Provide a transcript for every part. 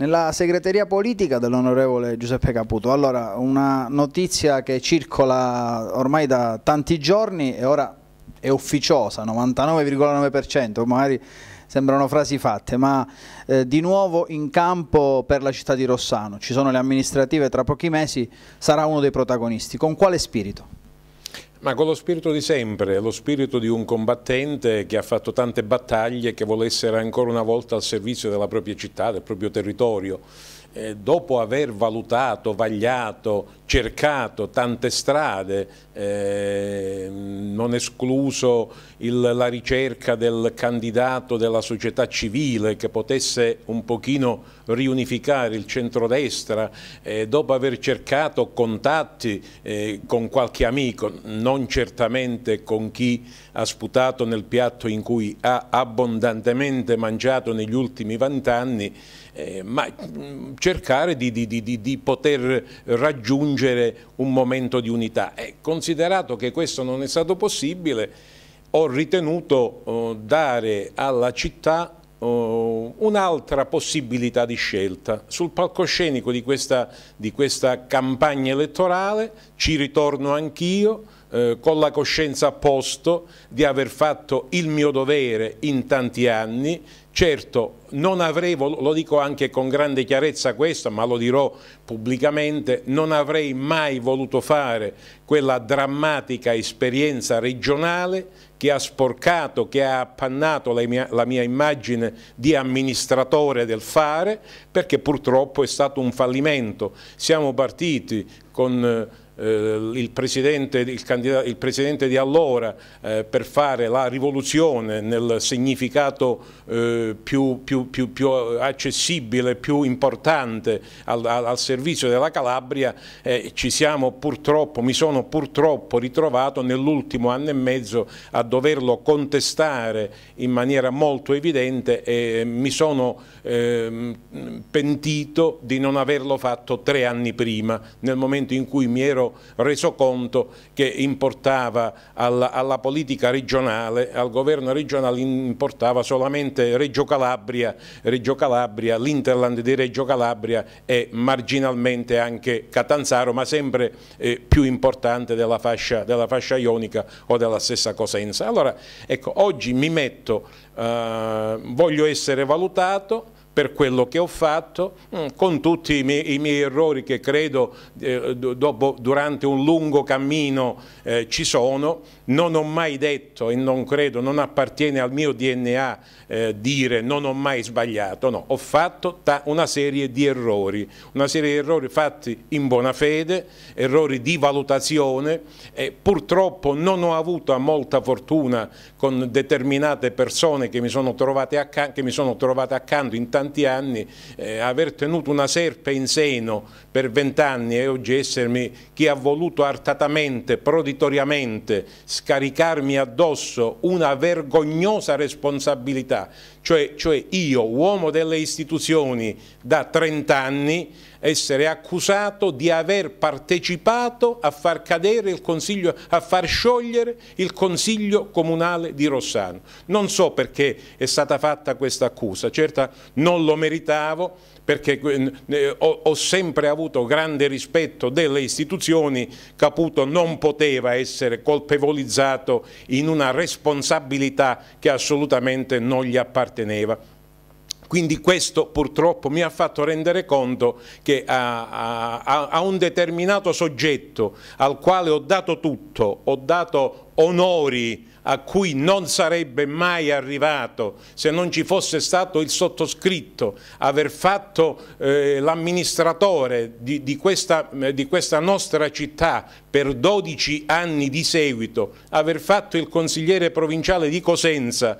nella segreteria politica dell'onorevole Giuseppe Caputo. Allora, una notizia che circola ormai da tanti giorni e ora è ufficiosa, 99,9%, magari sembrano frasi fatte, ma eh, di nuovo in campo per la città di Rossano. Ci sono le amministrative tra pochi mesi, sarà uno dei protagonisti. Con quale spirito? Ma con lo spirito di sempre, lo spirito di un combattente che ha fatto tante battaglie, che vuole essere ancora una volta al servizio della propria città, del proprio territorio eh, dopo aver valutato, vagliato, cercato tante strade, eh, non escluso il, la ricerca del candidato della società civile che potesse un pochino riunificare il centrodestra, eh, dopo aver cercato contatti eh, con qualche amico, non certamente con chi ha sputato nel piatto in cui ha abbondantemente mangiato negli ultimi vent'anni, eh, ma mm, cercare di, di, di, di, poter raggiungere un momento di unità. E eh, considerato che questo non è stato possibile, ho ritenuto eh, dare alla città Uh, un'altra possibilità di scelta. Sul palcoscenico di questa, di questa campagna elettorale ci ritorno anch'io, eh, con la coscienza a posto di aver fatto il mio dovere in tanti anni. Certo, non avrei, lo dico anche con grande chiarezza questo, ma lo dirò pubblicamente, non avrei mai voluto fare quella drammatica esperienza regionale che ha sporcato, che ha appannato la mia, la mia immagine di amministratore del fare, perché purtroppo è stato un fallimento. Siamo partiti con eh, eh, il presidente, il, il presidente, di allora eh, per fare la rivoluzione nel significato eh, più, più, più, più, accessibile, più importante al, al servizio della Calabria, ci siamo purtroppo, mi sono purtroppo ritrovato nell'ultimo anno e mezzo a doverlo contestare in maniera molto evidente e mi sono eh, pentito di non averlo fatto tre anni prima, nel momento in cui mi ero reso conto che importava alla, alla politica regionale, al governo regionale importava solamente Reggio Calabria, Reggio Calabria l'Interland di Reggio Calabria e marginalmente anche Catanzaro, ma sempre eh, più importante della fascia, della fascia ionica o della stessa Cosenza. Allora, ecco, oggi mi metto, eh, voglio essere valutato, per quello che ho fatto, mm, con tutti i miei, i miei errori che credo eh, dopo, durante un lungo cammino eh, ci sono, non ho mai detto e non credo, non appartiene al mio DNA eh, dire non ho mai sbagliato, no, ho fatto una serie di errori, una serie di errori fatti in buona fede, errori di valutazione, purtroppo non ho avuto molta fortuna con determinate persone che mi sono trovate, accan mi sono trovate accanto in tanti tanti anni, eh, aver tenuto una serpe in seno per vent'anni e oggi essermi chi ha voluto artatamente, proditoriamente scaricarmi addosso una vergognosa responsabilità, cioè, cioè io, uomo delle istituzioni da trent'anni, essere accusato di aver partecipato a far cadere il Consiglio, a far sciogliere il Consiglio Comunale di Rossano. Non so perché è stata fatta questa accusa, certo non non lo meritavo perché ho, sempre avuto grande rispetto delle istituzioni, Caputo non poteva essere colpevolizzato in una responsabilità che assolutamente non gli apparteneva. Quindi questo purtroppo mi ha fatto rendere conto che a, a, a un determinato soggetto al quale ho dato tutto, ho dato onori, a cui non sarebbe mai arrivato se non ci fosse stato il sottoscritto, aver fatto eh, l'amministratore di, di, eh, di, questa nostra città per 12 anni di seguito, aver fatto il consigliere provinciale di Cosenza,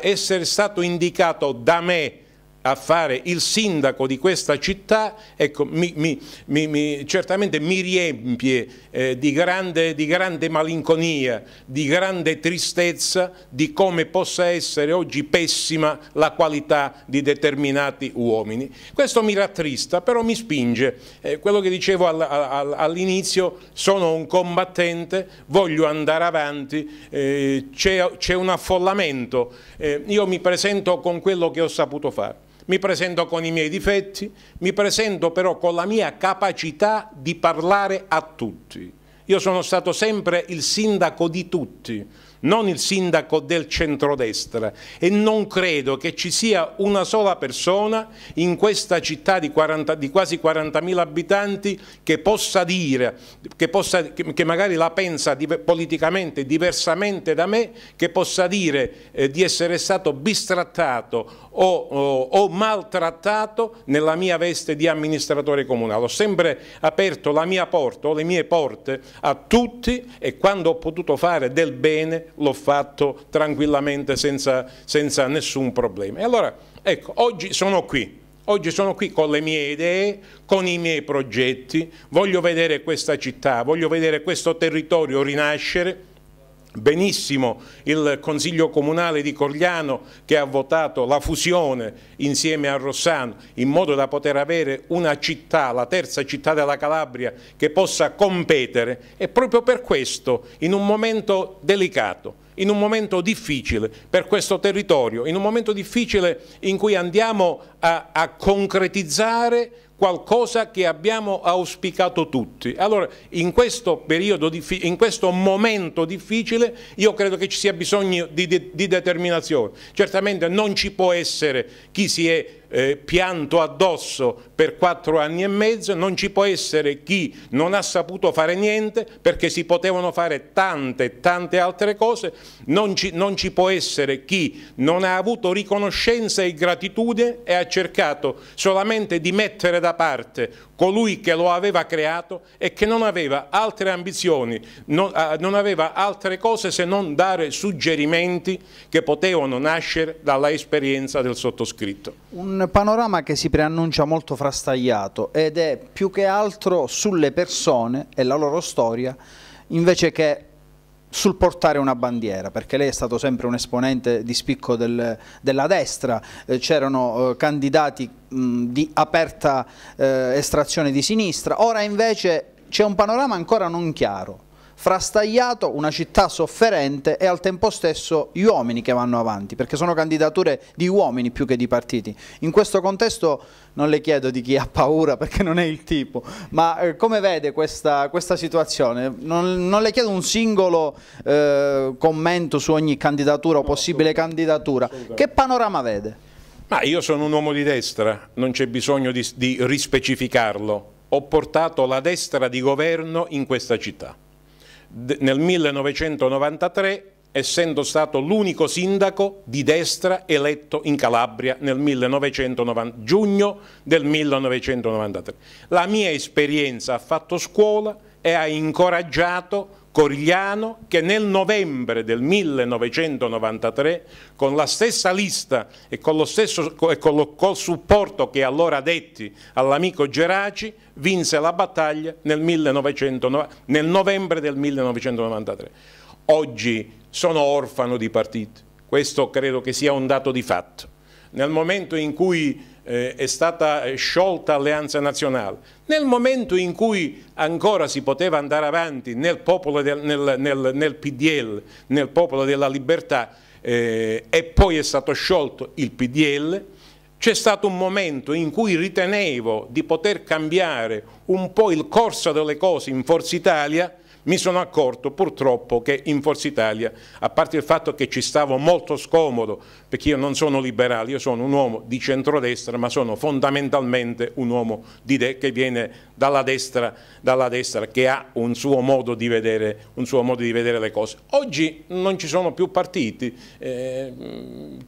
essere stato indicato da me a fare il sindaco di questa città, ecco, mi, mi, mi, certamente mi riempie eh, di, grande, di grande malinconia, di grande tristezza di come possa essere oggi pessima la qualità di determinati uomini. Questo mi rattrista, però mi spinge. Eh, quello che dicevo all'inizio, sono un combattente, voglio andare avanti, eh, c'è un affollamento, eh, io mi presento con quello che ho saputo fare mi presento con i miei difetti, mi presento però con la mia capacità di parlare a tutti. Io sono stato sempre il sindaco di tutti, non il sindaco del centrodestra e non credo che ci sia una sola persona in questa città di, 40, di quasi 40.000 abitanti che possa dire, che, possa, che magari la pensa di, politicamente diversamente da me, che possa dire eh, di essere stato bistrattato o, o, o maltrattato nella mia veste di amministratore comunale. Ho sempre aperto la mia porta o le mie porte a tutti e quando ho potuto fare del bene l'ho fatto tranquillamente senza, senza nessun problema. E allora, ecco, oggi sono qui. Oggi sono qui con le mie idee, con i miei progetti, voglio vedere questa città, voglio vedere questo territorio rinascere benissimo il Consiglio Comunale di Corgliano che ha votato la fusione insieme a Rossano in modo da poter avere una città, la terza città della Calabria che possa competere e proprio per questo in un momento delicato in un momento difficile per questo territorio, in un momento difficile in cui andiamo a, a concretizzare qualcosa che abbiamo auspicato tutti. Allora in questo, periodo, in questo momento difficile io credo che ci sia bisogno di, di, di determinazione. Certamente non ci può essere chi si è eh, pianto addosso per quattro anni e mezzo, non ci può essere chi non ha saputo fare niente perché si potevano fare tante, tante altre cose, non ci, non ci può essere chi non ha avuto riconoscenza e gratitudine e ha cercato solamente di mettere da parte colui che lo aveva creato e che non aveva altre ambizioni, non, eh, non, aveva altre cose se non dare suggerimenti che potevano nascere dalla esperienza del sottoscritto. Un panorama che si preannuncia molto frastagliato ed è più che altro sulle persone e la loro storia invece che sul portare una bandiera, perché lei è stato sempre un esponente di spicco del, della destra, eh, c'erano eh, candidati mh, di aperta eh, estrazione di sinistra, ora invece c'è un panorama ancora non chiaro frastagliato, una città sofferente e al tempo stesso gli uomini che vanno avanti, perché sono candidature di uomini più che di partiti. In questo contesto non le chiedo di chi ha paura perché non è il tipo, ma eh, come vede questa, questa situazione? Non, non, le chiedo un singolo eh, commento su ogni candidatura o no, possibile candidatura, che panorama vede? Ma io sono un uomo di destra, non c'è bisogno di, di rispecificarlo. Ho portato la destra di governo in questa città nel 1993 essendo stato l'unico sindaco di destra eletto in Calabria nel 1990, giugno del 1993. La mia esperienza ha fatto scuola e ha incoraggiato Corigliano che nel novembre del 1993 con la stessa lista e con lo stesso e con lo, col supporto che allora detti all'amico Geraci vinse la battaglia nel, 1990, nel novembre del 1993. Oggi sono orfano di partiti, questo credo che sia un dato di fatto. Nel momento in cui eh, è stata eh, sciolta Alleanza Nazionale, nel momento in cui ancora si poteva andare avanti nel, del, nel, nel, nel PDL, nel popolo della libertà, eh, e poi è stato sciolto il PDL, c'è stato un momento in cui ritenevo di poter cambiare un po' il corso delle cose in Forza Italia mi sono accorto purtroppo che in Forza Italia, a parte il fatto che ci stavo molto scomodo, perché io non sono liberale, io sono un uomo di centrodestra, ma sono fondamentalmente un uomo che viene dalla destra, dalla destra che ha un suo, vedere, un suo, modo di vedere, le cose. Oggi non ci sono più partiti, eh,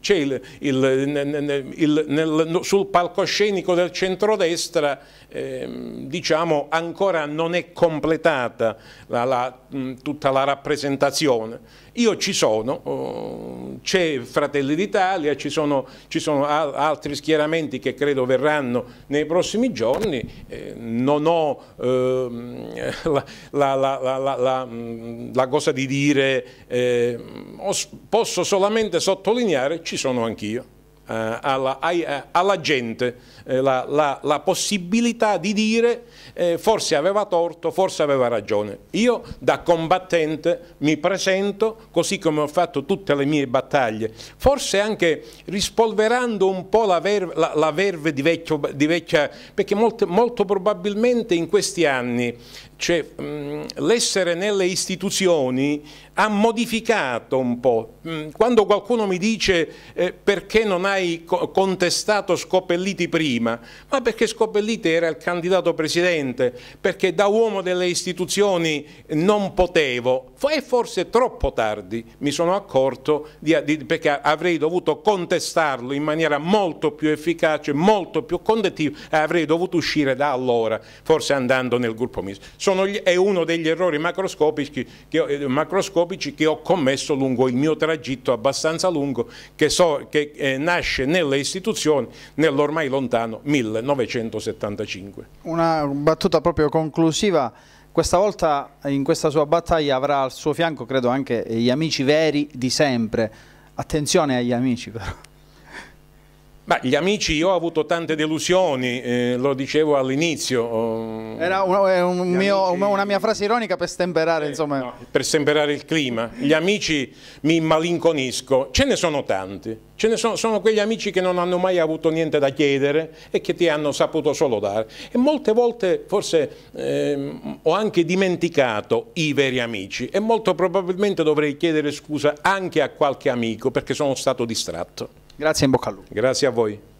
il, il, il, nel, sul palcoscenico del centrodestra eh, diciamo ancora non è completata la la, tutta la rappresentazione. Io ci sono, oh, c'è Fratelli d'Italia, ci, ci sono, altri schieramenti che credo verranno nei prossimi giorni, eh, non ho eh, la, la, la, cosa di dire, eh, posso solamente sottolineare, ci sono anch'io. Eh, alla, eh, alla, gente eh, la, la, la, possibilità di dire eh, forse aveva torto, forse aveva ragione. Io da combattente mi presento così come ho fatto tutte le mie battaglie, forse anche rispolverando un po' la, ver, la verve di, vecchio, di, vecchia, perché molto, molto probabilmente in questi anni cioè, mm, l'essere nelle istituzioni ha modificato un po'. Mm, quando qualcuno mi dice eh, perché non hai contestato Scopelliti prima, ma perché Scopelliti era il candidato presidente, perché da uomo delle istituzioni non potevo, è forse troppo tardi mi sono accorto di, di, perché avrei dovuto contestarlo in maniera molto più efficace, molto più condettiva e avrei dovuto uscire da allora, forse andando nel gruppo misto gli, è uno degli errori macroscopici che, eh, macroscopici che, ho commesso lungo il mio tragitto abbastanza lungo che, so, che eh, nasce nelle istituzioni nell'ormai lontano 1975. Una battuta proprio conclusiva. Questa volta in questa sua battaglia avrà al suo fianco credo anche gli amici veri di sempre. Attenzione agli amici però. Ma gli amici, io ho avuto tante delusioni, eh, lo dicevo all'inizio. Oh, era una, un mio, amici... una mia frase ironica per stemperare, eh, insomma. No, per stemperare il clima. Gli amici mi malinconisco, ce ne sono tanti. Ce ne sono, sono quegli amici che non hanno mai avuto niente da chiedere e che ti hanno saputo solo dare. E molte volte forse eh, ho anche dimenticato i veri amici e molto probabilmente dovrei chiedere scusa anche a qualche amico perché sono stato distratto. Grazie in bocca al lupo. Grazie a voi.